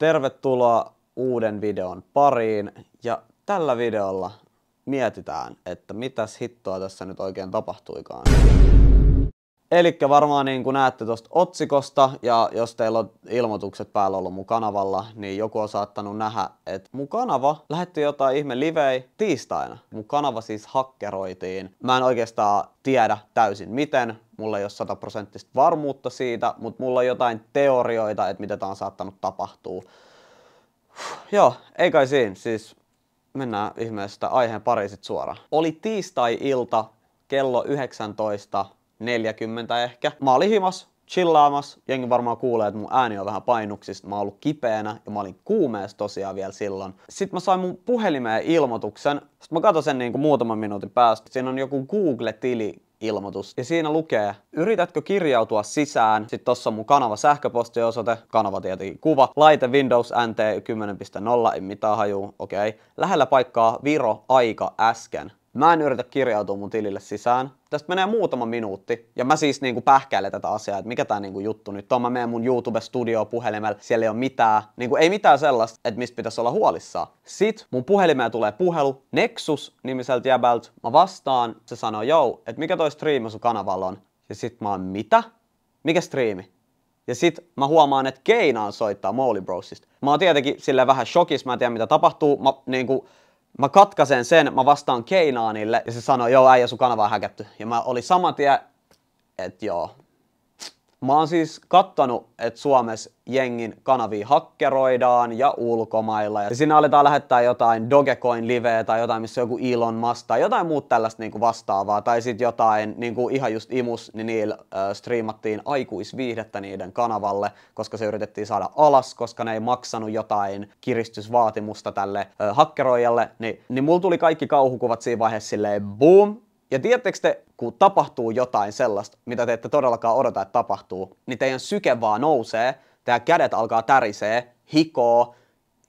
Tervetuloa uuden videon pariin ja tällä videolla mietitään, että mitäs hittoa tässä nyt oikein tapahtuikaan. Eli varmaan niin kuin näette tuosta otsikosta ja jos teillä on ilmoitukset päällä ollut mun kanavalla, niin joku on saattanut nähdä, että mun kanava lähetti jotain ihme livei tiistaina. Mun kanava siis hakkeroitiin. Mä en oikeastaan tiedä täysin miten, mulla ei ole sataprosenttista varmuutta siitä, mutta mulla on jotain teorioita, että mitä tämä on saattanut tapahtua. Joo, ei kai siinä. Siis mennään ihmeestä aiheen pari sit suoraan. Oli tiistai-ilta kello 19.40 ehkä. Mä olin himas, chillaamas, Jengi varmaan kuulee, että mun ääni on vähän painuksista. Mä oon ollut kipeänä ja mä olin kuumeessa tosiaan vielä silloin. Sitten mä sain mun puhelimeen ilmoituksen. Sitten mä katsoin sen niin kuin muutaman minuutin päästä. Siinä on joku Google-tili ilmoitus. Ja siinä lukee, yritätkö kirjautua sisään, sitten tossa on mun kanava sähköpostiosoite, kanava tietenkin kuva, laite Windows NT 10.0, ei mitään hajuu, okei. Okay. Lähellä paikkaa Viro aika äsken. Mä en yritä kirjautua mun tilille sisään. Tästä menee muutama minuutti ja mä siis niinku pähkäilen tätä asiaa, että mikä tää niinku juttu nyt on. Mä menen mun youtube studio puhelimella, siellä ei ole mitään, niinku ei mitään sellaista, että mistä pitäisi olla huolissaan. Sit mun puhelimeen tulee puhelu Nexus-nimiseltä jäbältä. Mä vastaan, se sanoo, joo, että mikä toi striimi sun kanavalla on. Ja sit mä oon, mitä? Mikä striimi? Ja sit mä huomaan, että Keinaan soittaa Molly Brosista. Mä oon tietenkin sille vähän shokissa, mä en tiedä mitä tapahtuu. Mä niinku Mä katkaisen sen, mä vastaan Keinaanille ja se sanoi, joo äijä sun kanava on häkätty. Ja mä olin saman tien, että joo, Mä oon siis kattanut, että Suomessa jengin kanavi hakkeroidaan ja ulkomailla. Ja siinä aletaan lähettää jotain Dogecoin liveä tai jotain, missä joku Elon Musk tai jotain muuta tällaista niinku vastaavaa. Tai sitten jotain, niinku ihan just Imus, niin niillä äh, striimattiin aikuisviihdettä niiden kanavalle, koska se yritettiin saada alas, koska ne ei maksanut jotain kiristysvaatimusta tälle äh, hakkeroijalle. Ni, niin mulla tuli kaikki kauhukuvat siinä vaiheessa silleen boom, ja tiedättekö te, kun tapahtuu jotain sellaista, mitä te ette todellakaan odota, että tapahtuu, niin teidän syke vaan nousee, teidän kädet alkaa tärisee, hikoo,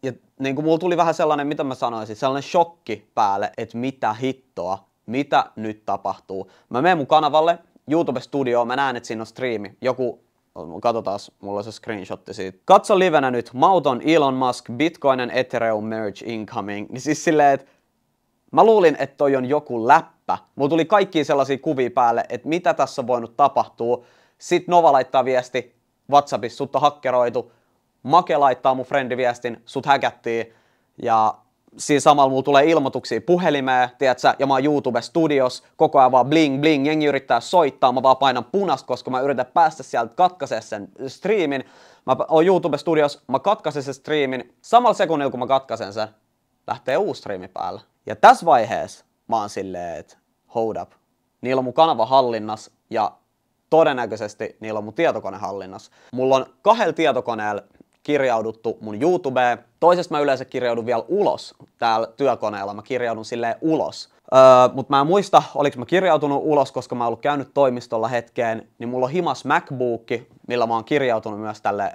ja niin kuin mulla tuli vähän sellainen, mitä mä sanoisin, sellainen shokki päälle, että mitä hittoa, mitä nyt tapahtuu. Mä menen mun kanavalle, YouTube Studio, mä näen, että siinä on striimi. Joku, katsotaan, mulla on se screenshotti siitä. Katso livenä nyt, mauton Elon Musk, Bitcoin and Ethereum merge incoming. Niin siis silleen, että mä luulin, että toi on joku läppä läppä. Mulla tuli kaikki sellaisia kuvia päälle, että mitä tässä on voinut tapahtua. Sitten Nova laittaa viesti WhatsAppissa, sut on hakkeroitu. Make laittaa mun friendiviestin, sut häkättiin. Ja siinä samalla mulla tulee ilmoituksia puhelimeen, tiedätkö, ja mä oon YouTube-studios, koko ajan vaan bling bling, jengi yrittää soittaa, mä vaan painan punas, koska mä yritän päästä sieltä katkaisee sen striimin. Mä oon YouTube-studios, mä katkaisen sen striimin, samalla sekunnilla kun mä katkaisen sen, lähtee uusi striimi päällä. Ja tässä vaiheessa mä oon silleen, että hold up. Niillä on mun kanava hallinnas ja todennäköisesti niillä on mun tietokone hallinnas. Mulla on kahdella tietokoneella kirjauduttu mun YouTubeen. Toisesta mä yleensä kirjaudun vielä ulos täällä työkoneella. Mä kirjaudun silleen ulos. Öö, Mutta mä en muista, oliks mä kirjautunut ulos, koska mä oon ollut käynyt toimistolla hetkeen, niin mulla on himas MacBooki millä mä oon kirjautunut myös tälle äh,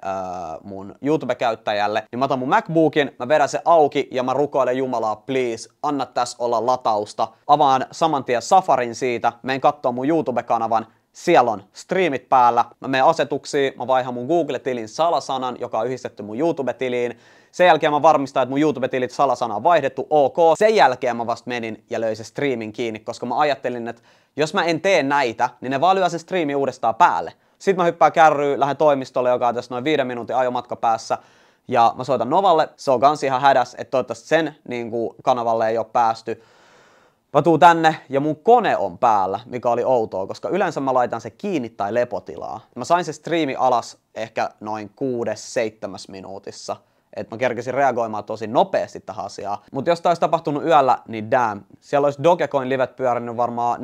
mun YouTube-käyttäjälle, niin mä otan mun MacBookin, mä vedän se auki ja mä rukoilen Jumalaa, please, anna tässä olla latausta. Avaan saman tien Safarin siitä, menen katsoa mun YouTube-kanavan, siellä on streamit päällä, mä menen asetuksiin, mä vaihan mun Google-tilin salasanan, joka on yhdistetty mun YouTube-tiliin. Sen jälkeen mä varmistan, että mun YouTube-tilit salasana on vaihdettu, ok. Sen jälkeen mä vasta menin ja löin se striimin kiinni, koska mä ajattelin, että jos mä en tee näitä, niin ne vaan lyö sen striimin uudestaan päälle. Sitten mä hyppään kärryyn, lähden toimistolle, joka on tässä noin viiden minuutin ajomatka päässä. Ja mä soitan Novalle, se on kans ihan hädäs, että toivottavasti sen niin kuin, kanavalle ei ole päästy. Mä tuun tänne ja mun kone on päällä, mikä oli outoa, koska yleensä mä laitan se kiinni tai lepotilaa. Mä sain se striimi alas ehkä noin 6-7 minuutissa. Että mä kerkesin reagoimaan tosi nopeasti tähän asiaan. Mutta jos tämä olisi tapahtunut yöllä, niin damn. Siellä olisi Dogecoin livet pyörinyt varmaan 4-5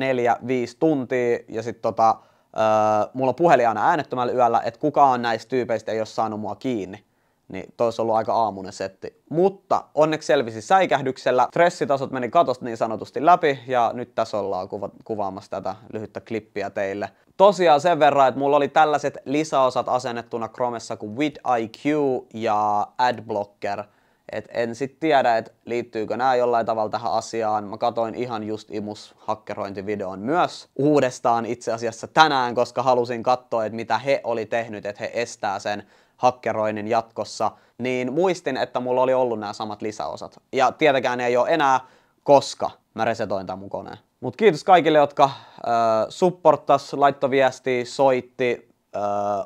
tuntia ja sitten tota, öö, mulla puhelin aina äänettömällä yöllä, että kukaan näistä tyypeistä ei ole saanut mua kiinni. Niin tois ollut aika aamunen setti. Mutta onneksi selvisi säikähdyksellä. Stressitasot meni katosta niin sanotusti läpi ja nyt tässä ollaan kuva- kuvaamassa tätä lyhyttä klippiä teille. Tosiaan sen verran, että mulla oli tällaiset lisäosat asennettuna Chromessa kuin IQ ja AdBlocker – et en sitten tiedä, että liittyykö nämä jollain tavalla tähän asiaan. Mä katoin ihan just Imus-hakkerointivideon myös uudestaan itse asiassa tänään, koska halusin katsoa, että mitä he oli tehnyt, että he estää sen hakkeroinnin jatkossa. Niin muistin, että mulla oli ollut nämä samat lisäosat. Ja tietenkään ei ole enää, koska mä resetoin tämän mun koneen. Mutta kiitos kaikille, jotka äh, supporttas, laittoviesti, soitti, Öö,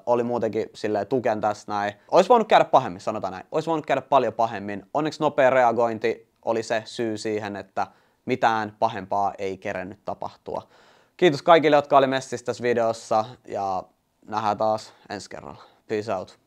oli muutenkin sille tuken tässä näin. Olisi voinut käydä pahemmin, sanotaan näin. Olisi voinut käydä paljon pahemmin. Onneksi nopea reagointi oli se syy siihen, että mitään pahempaa ei kerennyt tapahtua. Kiitos kaikille, jotka oli messissä tässä videossa ja nähdään taas ensi kerralla. Peace out.